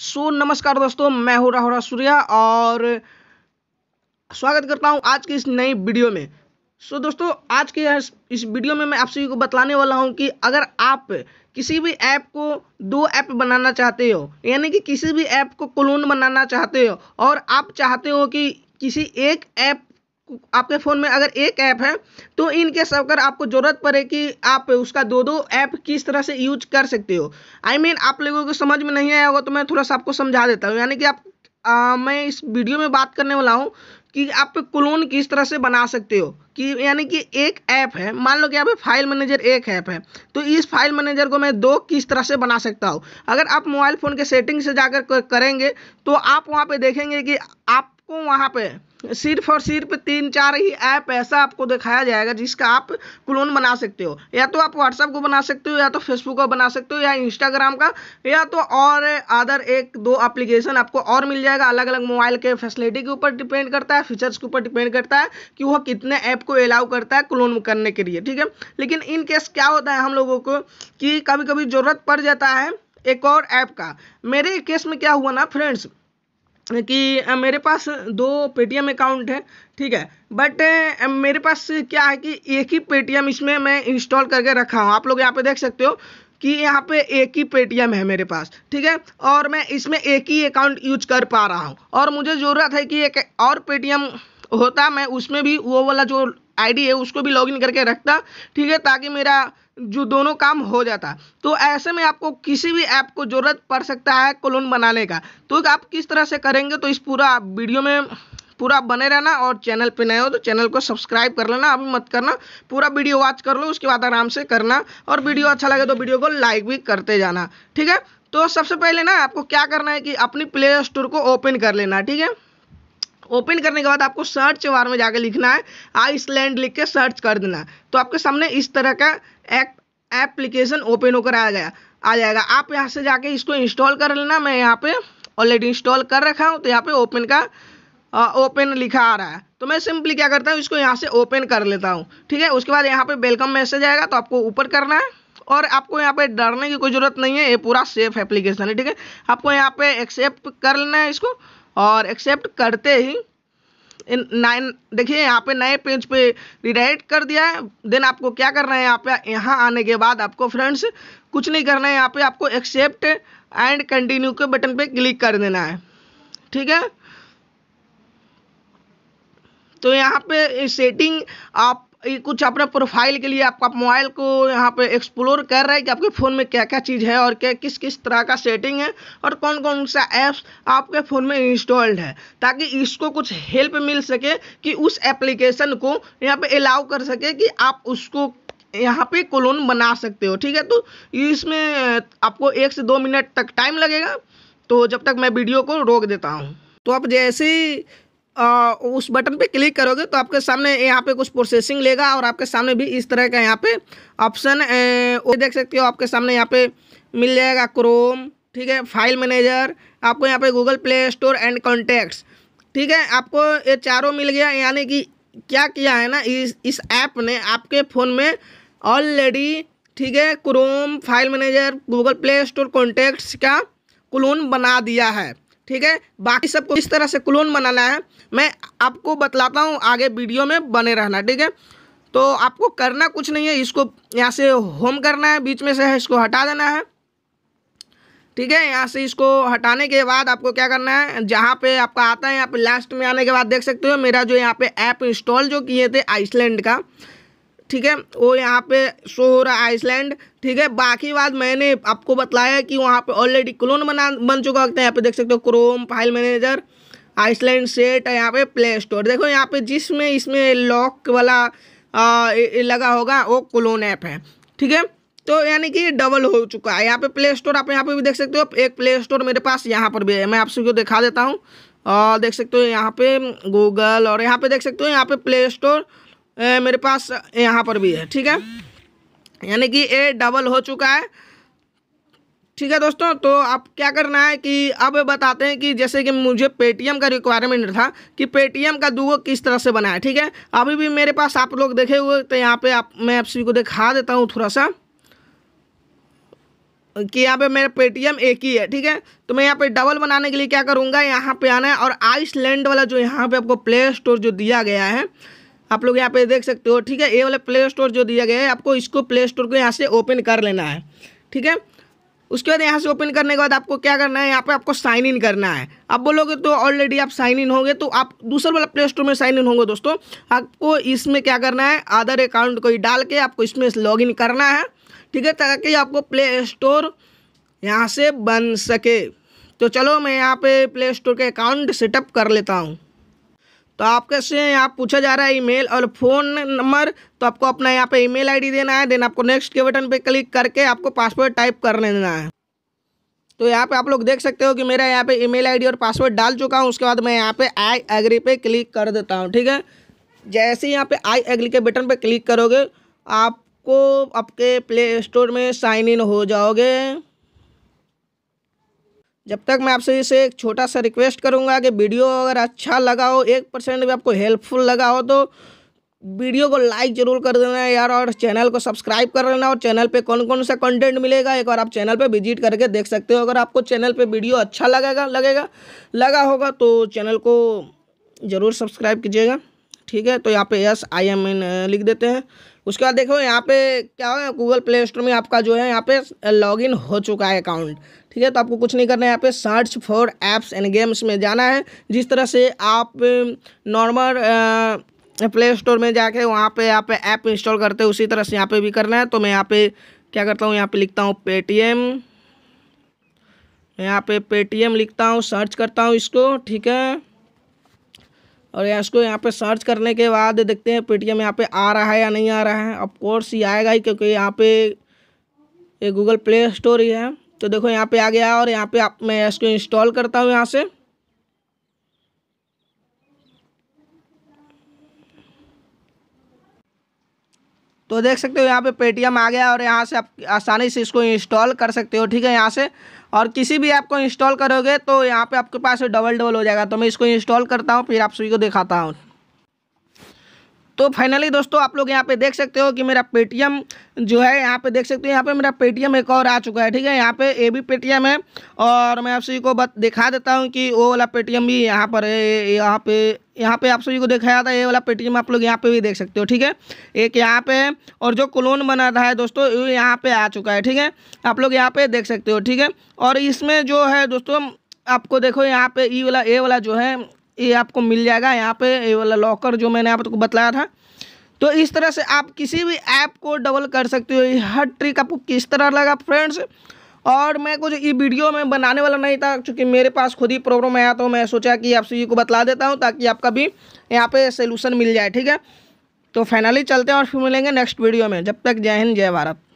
सो so, नमस्कार दोस्तों मैं हूँ राहुल सूर्या और स्वागत करता हूँ आज की इस नई वीडियो में सो so, दोस्तों आज के इस वीडियो में मैं आप सभी को बतलाने वाला हूँ कि अगर आप किसी भी ऐप को दो ऐप बनाना चाहते हो यानी कि किसी भी ऐप को क्लोन बनाना चाहते हो और आप चाहते हो कि किसी एक ऐप आपके फ़ोन में अगर एक ऐप है तो इनके सब अगर आपको ज़रूरत पड़े कि आप उसका दो दो ऐप किस तरह से यूज कर सकते हो आई I मीन mean, आप लोगों को समझ में नहीं आया होगा तो मैं थोड़ा सा आपको समझा देता हूँ यानी कि आप आ, मैं इस वीडियो में बात करने वाला हूँ कि आप क्लोन किस तरह से बना सकते हो कि यानी कि एक ऐप है मान लो कि यहाँ पे फाइल मैनेजर एक ऐप है तो इस फाइल मैनेजर को मैं दो किस तरह से बना सकता हूँ अगर आप मोबाइल फ़ोन के सेटिंग से जाकर करेंगे तो आप वहाँ पे देखेंगे कि आप आपको वहाँ पे सिर्फ और सिर्फ तीन चार ही ऐप ऐसा आपको दिखाया जाएगा जिसका आप क्लोन बना सकते हो या तो आप व्हाट्सअप को बना सकते हो या तो फेसबुक को बना सकते हो या इंस्टाग्राम का या तो और अदर एक दो एप्लीकेशन आपको और मिल जाएगा अलग अलग मोबाइल के फैसिलिटी के ऊपर डिपेंड करता है फीचर्स के ऊपर डिपेंड करता है कि वह कितने ऐप को अलाउ करता है क्लोन करने के लिए ठीक है लेकिन इन केस क्या होता है हम लोगों को कि कभी कभी ज़रूरत पड़ जाता है एक और ऐप का मेरे केस में क्या हुआ ना फ्रेंड्स कि मेरे पास दो पेटीएम अकाउंट है ठीक है बट मेरे पास क्या है कि एक ही पेटीएम इसमें मैं इंस्टॉल करके रखा हूँ आप लोग यहाँ पे देख सकते हो कि यहाँ पे एक ही पेटीएम है मेरे पास ठीक है और मैं इसमें एक ही अकाउंट यूज कर पा रहा हूँ और मुझे ज़रूरत है कि एक और पेटीएम होता मैं उसमें भी वो वाला जो आईडी है उसको भी लॉगिन करके रखता ठीक है ताकि मेरा जो दोनों काम हो जाता तो ऐसे में आपको किसी भी ऐप को ज़रूरत पड़ सकता है कॉलोन बनाने का तो आप किस तरह से करेंगे तो इस पूरा वीडियो में पूरा बने रहना और चैनल पे नए हो तो चैनल को सब्सक्राइब कर लेना अभी मत करना पूरा वीडियो वॉच कर लो उसके बाद आराम से करना और वीडियो अच्छा लगे तो वीडियो को लाइक भी करते जाना ठीक है तो सबसे पहले ना आपको क्या करना है कि अपनी प्ले स्टोर को ओपन कर लेना ठीक है ओपन करने के बाद आपको सर्च बार में जाकर लिखना है आइसलैंड लिख के सर्च कर देना तो आपके सामने इस तरह का ऐप एप्लीकेशन ओपन होकर आ गया आ जाएगा आप यहाँ से जाके इसको इंस्टॉल कर लेना मैं यहाँ पे ऑलरेडी इंस्टॉल कर रखा हूँ तो यहाँ पे ओपन का ओपन लिखा आ रहा है तो मैं सिंपली क्या करता हूँ इसको यहाँ से ओपन कर लेता हूँ ठीक है उसके बाद यहाँ पे वेलकम मैसेज आएगा तो आपको ऊपर करना है और आपको यहाँ पे डरने की कोई ज़रूरत नहीं है ये पूरा सेफ एप्लीकेशन है ठीक है आपको यहाँ पे एक्सेप्ट कर लेना है इसको और एक्सेप्ट करते ही इन नाइन देखिए यहाँ पे नए पेज पे रिडाइट कर दिया है देन आपको क्या करना है यहाँ पे यहाँ आने के बाद आपको फ्रेंड्स कुछ नहीं करना है यहाँ पे आपको एक्सेप्ट एंड कंटिन्यू के बटन पे क्लिक कर देना है ठीक है तो यहाँ पे सेटिंग आप कुछ अपना प्रोफाइल के लिए आपका मोबाइल को यहाँ पे एक्सप्लोर कर रहा है कि आपके फ़ोन में क्या क्या चीज़ है और क्या किस किस तरह का सेटिंग है और कौन कौन सा ऐप्स आपके फ़ोन में इंस्टॉल्ड है ताकि इसको कुछ हेल्प मिल सके कि उस एप्लीकेशन को यहाँ पे अलाउ कर सके कि आप उसको यहाँ पे कॉलोन बना सकते हो ठीक है तो इसमें आपको एक से दो मिनट तक टाइम लगेगा तो जब तक मैं वीडियो को रोक देता हूँ तो आप जैसे ही उस बटन पे क्लिक करोगे तो आपके सामने यहाँ पे कुछ प्रोसेसिंग लेगा और आपके सामने भी इस तरह का यहाँ पे ऑप्शन देख सकते हो आपके सामने यहाँ पे मिल जाएगा क्रोम ठीक है फाइल मैनेजर आपको यहाँ पे Google Play Store and contacts ठीक है आपको ये चारों मिल गया यानी कि क्या किया है ना इस इस ऐप ने आपके फ़ोन में ऑलरेडी ठीक है Chrome file manager Google Play Store contacts का क्लोन बना दिया है ठीक है बाकी सबको इस तरह से क्लोन बनाना है मैं आपको बतलाता हूँ आगे वीडियो में बने रहना ठीक है तो आपको करना कुछ नहीं है इसको यहाँ से होम करना है बीच में से है इसको हटा देना है ठीक है यहाँ से इसको हटाने के बाद आपको क्या करना है जहाँ पे आपका आता है यहाँ पे लास्ट में आने के बाद देख सकते हो मेरा जो यहाँ पे ऐप इंस्टॉल जो किए थे आइसलैंड का ठीक है वो यहाँ पे शो हो रहा है आइसलैंड ठीक है बाकी बात मैंने आपको बताया कि वहाँ पे ऑलरेडी क्लोन बना बन चुका होता है यहाँ पे देख सकते हो Chrome file manager island set है यहाँ पे प्ले स्टोर देखो यहाँ पे जिसमें इसमें लॉक वाला आ, लगा होगा वो क्लोन ऐप है ठीक है तो यानी कि डबल हो चुका है यहाँ पे प्ले स्टोर आप यहाँ पे भी देख सकते हो एक प्ले स्टोर मेरे पास यहाँ पर भी है मैं आप सबको दिखा देता हूँ और देख सकते हो यहाँ पे गूगल और यहाँ पे देख सकते हो यहाँ पे प्ले स्टोर ए, मेरे पास यहाँ पर भी है ठीक है यानी कि ए डबल हो चुका है ठीक है दोस्तों तो आप क्या करना है कि अब बताते हैं कि जैसे कि मुझे पेटीएम का रिक्वायरमेंट था कि पेटीएम का दुगो किस तरह से बना है ठीक है अभी भी मेरे पास आप लोग देखे हुए तो यहाँ पे आप मैं आप सभी को दिखा देता हूँ थोड़ा सा कि यहाँ पे मेरा पेटीएम एक ही है ठीक है तो मैं यहाँ पे डबल बनाने के लिए क्या करूँगा यहाँ पे आना है और आइसलैंड वाला जो यहाँ पे आपको प्ले स्टोर जो दिया गया है आप लोग यहाँ पे देख सकते हो ठीक है ये वाला प्ले स्टोर जो दिया गया है आपको इसको प्ले स्टोर को यहाँ से ओपन कर लेना है ठीक है उसके बाद यहाँ से ओपन करने के बाद आपको क्या करना है यहाँ पे आपको साइन इन करना है आप बोलोगे तो ऑलरेडी आप साइन इन होंगे तो आप दूसरे वाला प्ले स्टोर में साइन इन होंगे दोस्तों आपको इसमें क्या करना है आधार अकाउंट को ही डाल के आपको इसमें लॉग इन करना है ठीक है ताकि आपको प्ले स्टोर यहाँ से बन सके तो चलो मैं यहाँ पे प्ले स्टोर के अकाउंट सेटअप कर लेता हूँ तो आपके से यहाँ पूछा जा रहा है ईमेल और फ़ोन नंबर तो आपको अपना यहाँ पे ईमेल आईडी देना है देन आपको नेक्स्ट के बटन पे क्लिक करके आपको पासवर्ड टाइप कर देना है तो यहाँ पे आप लोग देख सकते हो कि मेरा यहाँ पे ईमेल आईडी और पासवर्ड डाल चुका हूँ उसके बाद मैं यहाँ पे आई एग्री पे क्लिक कर देता हूँ ठीक है जैसे ही यहाँ पे आई एग्री के बटन पर क्लिक करोगे आपको आपके प्ले स्टोर में साइन इन हो जाओगे जब तक मैं आपसे इसे एक छोटा सा रिक्वेस्ट करूँगा कि वीडियो अगर अच्छा लगा हो एक परसेंट भी आपको हेल्पफुल लगा हो तो वीडियो को लाइक जरूर कर देना यार और चैनल को सब्सक्राइब कर लेना और चैनल पे कौन कौन सा कंटेंट मिलेगा एक बार आप चैनल पे विजिट करके देख सकते हो अगर आपको चैनल पे वीडियो अच्छा लगेगा लगेगा लगा होगा तो चैनल को ज़रूर सब्सक्राइब कीजिएगा ठीक है तो यहाँ पे यस आई एम एन लिख देते हैं उसके बाद देखो यहाँ पे क्या है गूगल प्ले स्टोर में आपका जो है यहाँ पे लॉगिन हो चुका है अकाउंट ठीक है तो आपको कुछ नहीं करना है यहाँ पे search for apps and games में जाना है जिस तरह से आप नॉर्मल प्ले स्टोर में जाके वहाँ पे यहाँ पे ऐप इंस्टॉल करते हैं उसी तरह से यहाँ पे भी करना है तो मैं यहाँ पे क्या करता हूँ यहाँ पे लिखता हूँ पेटीएम मैं यहाँ पे पेटीएम लिखता हूँ सर्च करता हूँ इसको ठीक है और इसको यहाँ पे सर्च करने के बाद देखते हैं पेटीएम यहाँ पे आ रहा है या नहीं आ रहा है ऑफकोर्स ये आएगा ही क्योंकि यहाँ पे ये गूगल प्ले स्टोर ही है तो देखो यहाँ पे आ गया और यहाँ पे आप मैं इसको इंस्टॉल करता हूँ यहाँ से तो देख सकते हो यहाँ पे पेटीएम आ गया और यहाँ से आप आसानी से इसको इंस्टॉल कर सकते हो ठीक है यहाँ से और किसी भी ऐप को इंस्टॉल करोगे तो यहाँ पे आपके पास डबल डबल हो जाएगा तो मैं इसको इंस्टॉल करता हूँ फिर आप सभी को दिखाता हूँ तो फाइनली दोस्तों आप लोग यहाँ पे देख सकते हो कि मेरा पेटीएम जो है यहाँ पे देख सकते हो यहाँ पे मेरा पेटीएम एक और आ चुका है ठीक है यहाँ पे ए भी पेटीएम है और मैं आप सभी को बत दिखा देता हूँ कि वो वाला पेटीएम भी यहाँ पर है यहाँ पे यहाँ पे आप सभी को दिखाया था ये वाला पेटीएम आप लोग यहाँ पे भी देख सकते हो ठीक है एक यहाँ पे है और जो क्लोन बना रहा है दोस्तों ये यहाँ पे आ चुका है ठीक है आप लोग यहाँ पे देख सकते हो ठीक है और इसमें जो है दोस्तों आपको देखो यहाँ पे ई वाला ए वाला जो है ये आपको मिल जाएगा यहाँ पे ये वाला लॉकर जो मैंने आपको बताया था तो इस तरह से आप किसी भी ऐप को डबल कर सकते हो ये हर ट्रिक आपको किस तरह लगा फ्रेंड्स और मैं कुछ ये वीडियो में बनाने वाला नहीं था क्योंकि मेरे पास खुद ही प्रॉब्लम आया तो मैं सोचा कि आप सभी को बतला देता हूँ ताकि आपका भी यहाँ पे सोल्यूशन मिल जाए ठीक है तो फाइनली चलते हैं और फिर मिलेंगे नेक्स्ट वीडियो में जब तक जय हिंद जय भारत